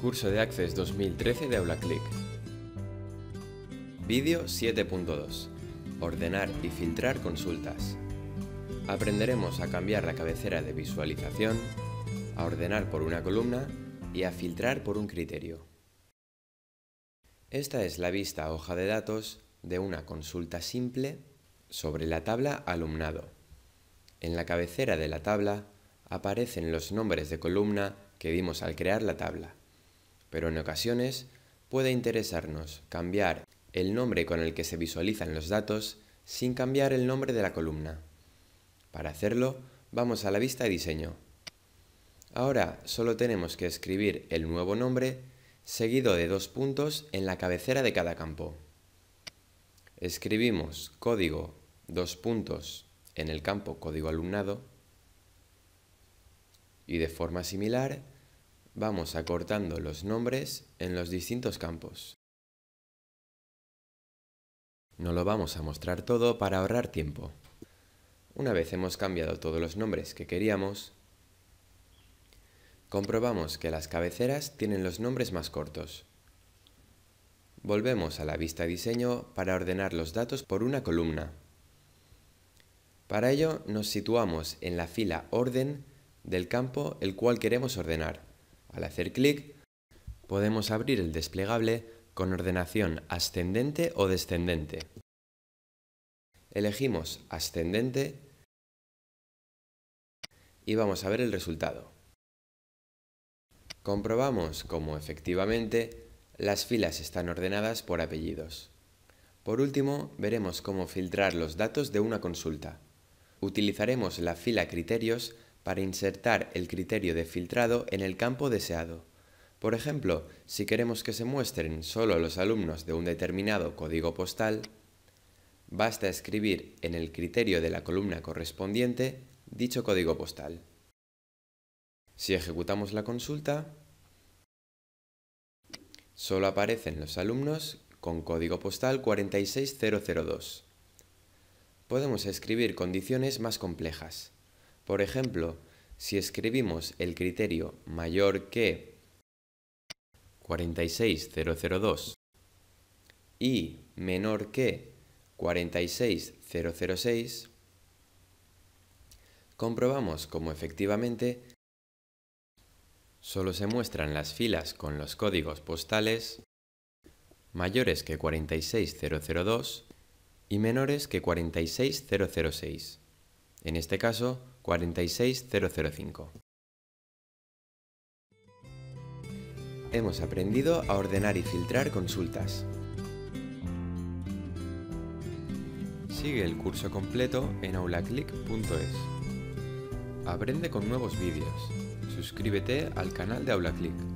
Curso de Access 2013 de AulaClick. Vídeo 7.2. Ordenar y filtrar consultas. Aprenderemos a cambiar la cabecera de visualización, a ordenar por una columna y a filtrar por un criterio. Esta es la vista hoja de datos de una consulta simple sobre la tabla alumnado. En la cabecera de la tabla aparecen los nombres de columna que dimos al crear la tabla pero en ocasiones puede interesarnos cambiar el nombre con el que se visualizan los datos sin cambiar el nombre de la columna. Para hacerlo, vamos a la vista de diseño. Ahora solo tenemos que escribir el nuevo nombre seguido de dos puntos en la cabecera de cada campo. Escribimos código dos puntos en el campo código alumnado y de forma similar vamos acortando los nombres en los distintos campos. No lo vamos a mostrar todo para ahorrar tiempo. Una vez hemos cambiado todos los nombres que queríamos, comprobamos que las cabeceras tienen los nombres más cortos. Volvemos a la vista diseño para ordenar los datos por una columna. Para ello nos situamos en la fila orden del campo el cual queremos ordenar. Al hacer clic, podemos abrir el desplegable con ordenación ascendente o descendente. Elegimos ascendente y vamos a ver el resultado. Comprobamos cómo efectivamente las filas están ordenadas por apellidos. Por último, veremos cómo filtrar los datos de una consulta. Utilizaremos la fila criterios para insertar el criterio de filtrado en el campo deseado. Por ejemplo, si queremos que se muestren solo los alumnos de un determinado código postal, basta escribir en el criterio de la columna correspondiente dicho código postal. Si ejecutamos la consulta, solo aparecen los alumnos con código postal 46002. Podemos escribir condiciones más complejas. Por ejemplo, si escribimos el criterio mayor que 46002 y menor que 46006, comprobamos cómo efectivamente solo se muestran las filas con los códigos postales mayores que 46002 y menores que 46006 en este caso 46005. Hemos aprendido a ordenar y filtrar consultas. Sigue el curso completo en aulaclick.es. Aprende con nuevos vídeos. Suscríbete al canal de AulaClick.